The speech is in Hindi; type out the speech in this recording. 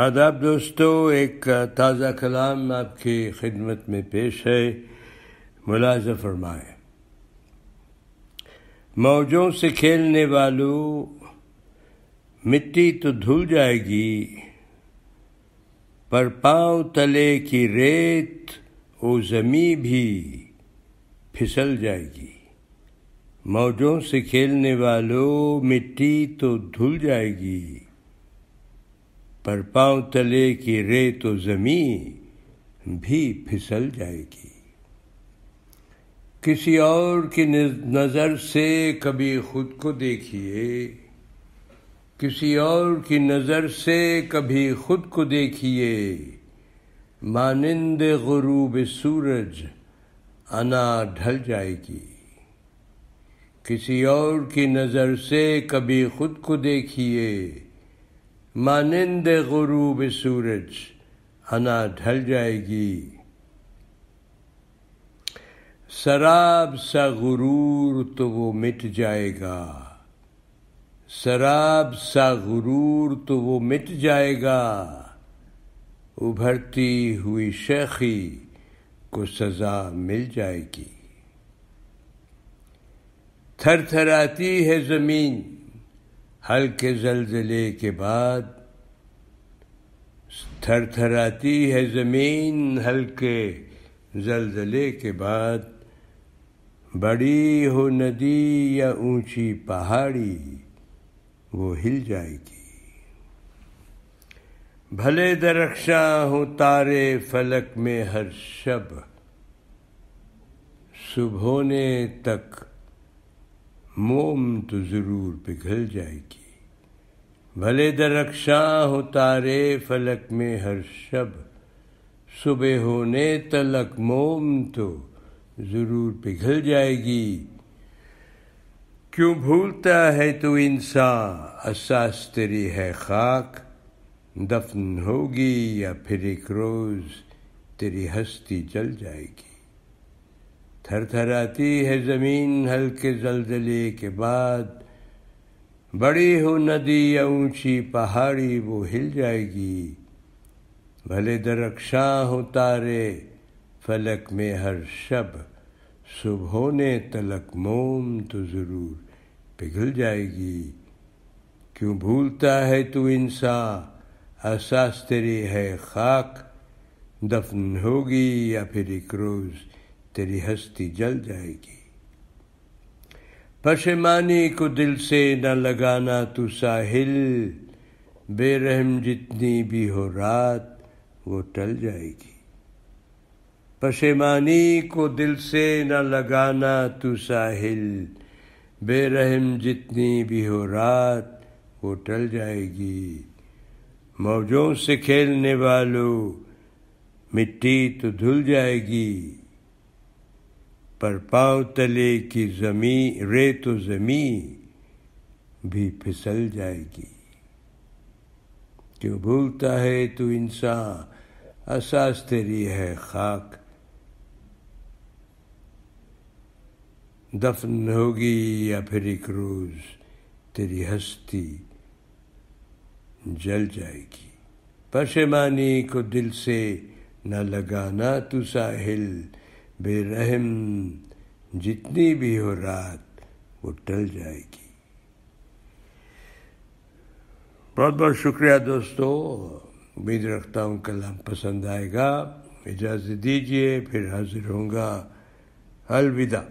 आदाब दोस्तों एक ताज़ा कलाम आपकी खिदमत में पेश है मुलाजा फरमाए मौजों से खेलने वालों मिट्टी तो धुल जाएगी पर पाँव तले की रेत ओ ज़मी भी फिसल जाएगी मौजों से खेलने वालों मिट्टी तो धुल जाएगी पर पांव तले की रे तो जमी भी फिसल जाएगी किसी और की नज़र से कभी खुद को देखिए किसी और की नज़र से कभी खुद को देखिए मानिंद गुरूब सूरज अना ढल जाएगी किसी और की नज़र से कभी खुद को देखिए मानिंद गुरूब सूरज अना ढल जाएगी शराब सा गुरूर तो वो मिट जाएगा शराब सा गुरूर तो वो मिट जाएगा उभरती हुई शेखी को सजा मिल जाएगी थरथराती है जमीन हल्के जलजले के बाद थरथराती है ज़मीन हल्के जलजले के बाद बड़ी हो नदी या ऊंची पहाड़ी वो हिल जाएगी भले दरख्शा हो तारे फलक में हर शब होने तक मोम तो ज़रूर पिघल जाएगी भले दरक्षा हो तारे फलक में हर शब सुबह होने तलक मोम तो ज़रूर पिघल जाएगी क्यों भूलता है तो इंसान असास तेरी है खाक दफन होगी या फिर एक रोज़ तेरी हस्ती जल जाएगी थरथराती है ज़मीन हल्के जलजले के बाद बड़ी हो नदी या ऊंची पहाड़ी वो हिल जाएगी भले दरक्षा हो तारे फलक में हर शब सुबह ने तलक मोम तो ज़रूर पिघल जाएगी क्यों भूलता है तू इंसान असास है खाक दफन होगी या फिर एक रोज़ तेरी हस्ती जल जाएगी पशेमानी को दिल से न लगाना तू साहिल बेरहम जितनी भी हो रात वो टल जाएगी पशेमानी को दिल से न लगाना तू साहिल बेरहम जितनी भी हो रात वो टल जाएगी मौजों से खेलने वालों मिट्टी तो धुल जाएगी पर पाव तले की जमी रेत तो जमी भी फिसल जाएगी क्यों भूलता है तू इंसान असास तेरी है खाक दफन होगी या फिर एक रोज तेरी हस्ती जल जाएगी पशेमानी को दिल से न लगाना तू साहिल बेरहम जितनी भी हो रात वो टल जाएगी बहुत बहुत शुक्रिया दोस्तों उम्मीद रखता हूँ हम पसंद आएगा इजाज़त दीजिए फिर हाजिर होंगे अलविदा